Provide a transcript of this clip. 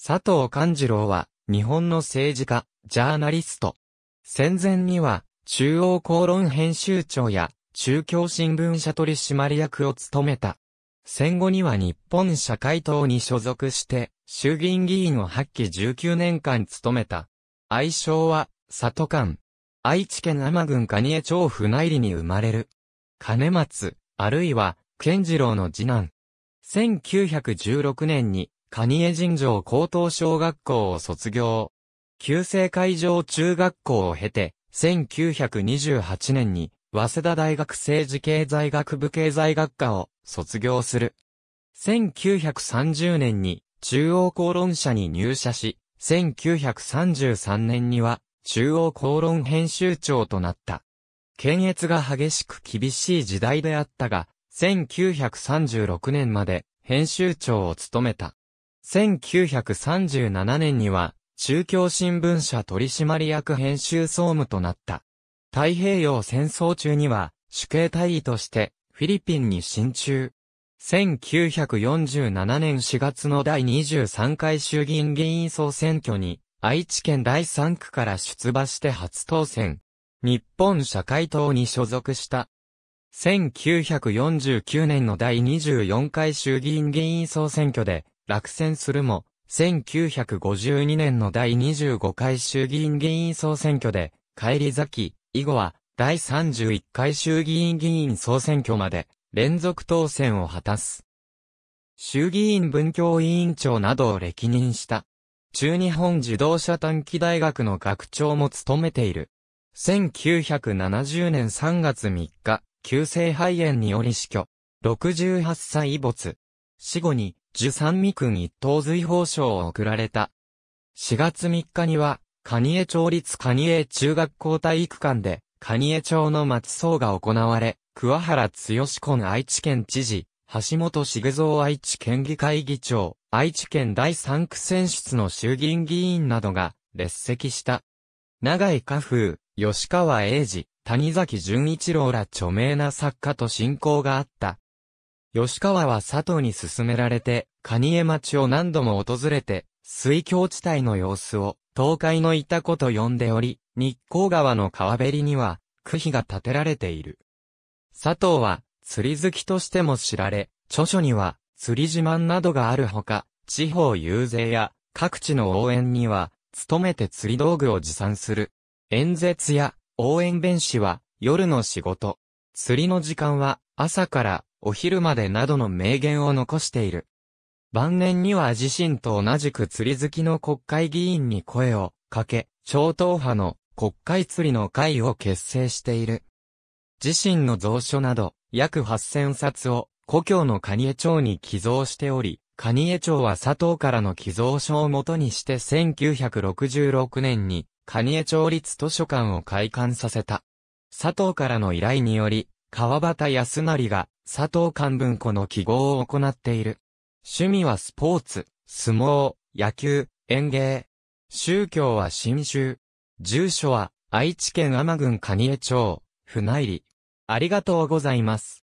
佐藤勘次郎は、日本の政治家、ジャーナリスト。戦前には、中央公論編集長や、中京新聞社取締役を務めた。戦後には日本社会党に所属して、衆議院議員を発揮19年間務めた。愛称は、里勘。愛知県天郡蟹江町船入に生まれる。金松、あるいは、健次郎の次男。1916年に、蟹江尋常高等小学校を卒業。旧制会場中学校を経て、1928年に、早稲田大学政治経済学部経済学科を卒業する。1930年に中央公論社に入社し、1933年には中央公論編集長となった。検閲が激しく厳しい時代であったが、1936年まで編集長を務めた。1937年には、中京新聞社取締役編集総務となった。太平洋戦争中には、主計隊医として、フィリピンに進駐。1947年4月の第23回衆議院議員総選挙に、愛知県第3区から出馬して初当選。日本社会党に所属した。1949年の第24回衆議院議員総選挙で、落選するも、1952年の第25回衆議院議員総選挙で、帰り咲き、以後は、第31回衆議院議員総選挙まで、連続当選を果たす。衆議院文教委員長などを歴任した。中日本自動車短期大学の学長も務めている。1970年3月3日、急性肺炎により死去。68歳没。死後に、十三味君一等随法賞を贈られた。4月3日には、蟹江町立蟹江中学校体育館で、蟹江町の松葬が行われ、桑原剛君愛知県知事、橋本茂造愛知県議会議長、愛知県第三区選出の衆議院議員などが列席した。長井家風、吉川英治、谷崎潤一郎ら著名な作家と親交があった吉川は佐藤に勧められて、蟹江町を何度も訪れて、水郷地帯の様子を、東海のいた子と呼んでおり、日光川の川べりには、区碑が建てられている。佐藤は、釣り好きとしても知られ、著書には、釣り自慢などがあるほか、地方遊説や、各地の応援には、努めて釣り道具を持参する。演説や、応援弁士は、夜の仕事。釣りの時間は、朝からお昼までなどの名言を残している。晩年には自身と同じく釣り好きの国会議員に声をかけ、超党派の国会釣りの会を結成している。自身の蔵書など約8000冊を故郷の蟹江町に寄贈しており、蟹江町は佐藤からの寄贈書をもとにして1966年に蟹江町立図書館を開館させた。佐藤からの依頼により、川端康成が佐藤官文庫の記号を行っている。趣味はスポーツ、相撲、野球、演芸。宗教は新宗。住所は愛知県天郡蟹江町、船入り。ありがとうございます。